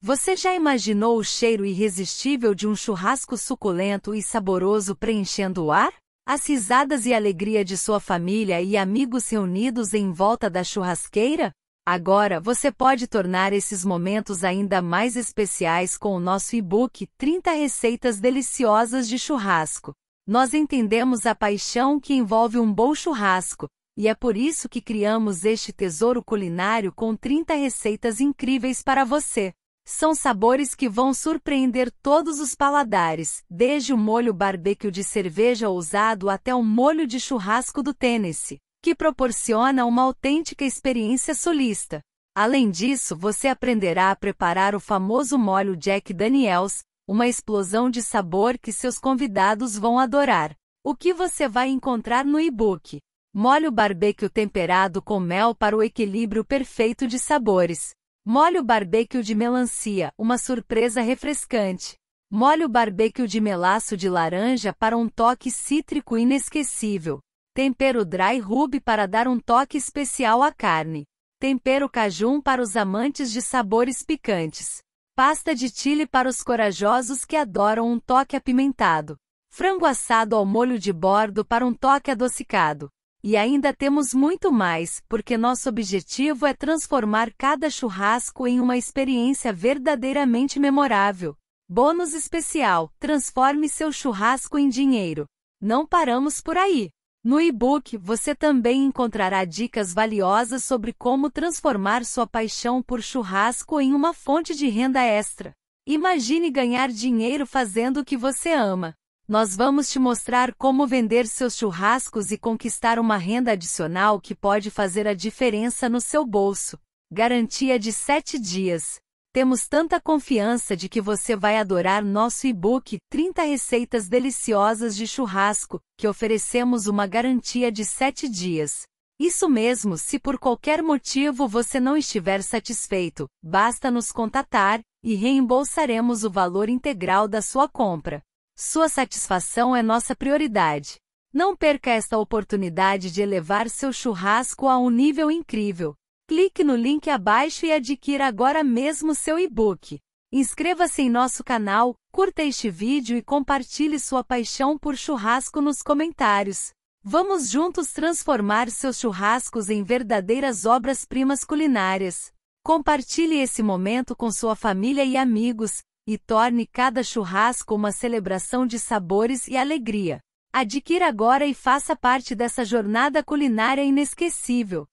Você já imaginou o cheiro irresistível de um churrasco suculento e saboroso preenchendo o ar? As risadas e alegria de sua família e amigos reunidos em volta da churrasqueira? Agora você pode tornar esses momentos ainda mais especiais com o nosso e-book 30 Receitas Deliciosas de Churrasco. Nós entendemos a paixão que envolve um bom churrasco, e é por isso que criamos este tesouro culinário com 30 receitas incríveis para você. São sabores que vão surpreender todos os paladares, desde o molho barbecue de cerveja ousado até o molho de churrasco do Tennessee, que proporciona uma autêntica experiência solista. Além disso, você aprenderá a preparar o famoso molho Jack Daniels, uma explosão de sabor que seus convidados vão adorar. O que você vai encontrar no e-book? Molho barbecue temperado com mel para o equilíbrio perfeito de sabores. Molho barbecue de melancia, uma surpresa refrescante. Molho barbecue de melaço de laranja para um toque cítrico inesquecível. Tempero dry rub para dar um toque especial à carne. Tempero cajun para os amantes de sabores picantes. Pasta de chile para os corajosos que adoram um toque apimentado. Frango assado ao molho de bordo para um toque adocicado. E ainda temos muito mais, porque nosso objetivo é transformar cada churrasco em uma experiência verdadeiramente memorável. Bônus especial: transforme seu churrasco em dinheiro. Não paramos por aí. No e-book, você também encontrará dicas valiosas sobre como transformar sua paixão por churrasco em uma fonte de renda extra. Imagine ganhar dinheiro fazendo o que você ama. Nós vamos te mostrar como vender seus churrascos e conquistar uma renda adicional que pode fazer a diferença no seu bolso. Garantia de 7 dias. Temos tanta confiança de que você vai adorar nosso e-book 30 receitas deliciosas de churrasco, que oferecemos uma garantia de 7 dias. Isso mesmo, se por qualquer motivo você não estiver satisfeito, basta nos contatar e reembolsaremos o valor integral da sua compra. Sua satisfação é nossa prioridade. Não perca esta oportunidade de elevar seu churrasco a um nível incrível. Clique no link abaixo e adquira agora mesmo seu e-book. Inscreva-se em nosso canal, curta este vídeo e compartilhe sua paixão por churrasco nos comentários. Vamos juntos transformar seus churrascos em verdadeiras obras-primas culinárias. Compartilhe esse momento com sua família e amigos, e torne cada churrasco uma celebração de sabores e alegria. Adquira agora e faça parte dessa jornada culinária inesquecível.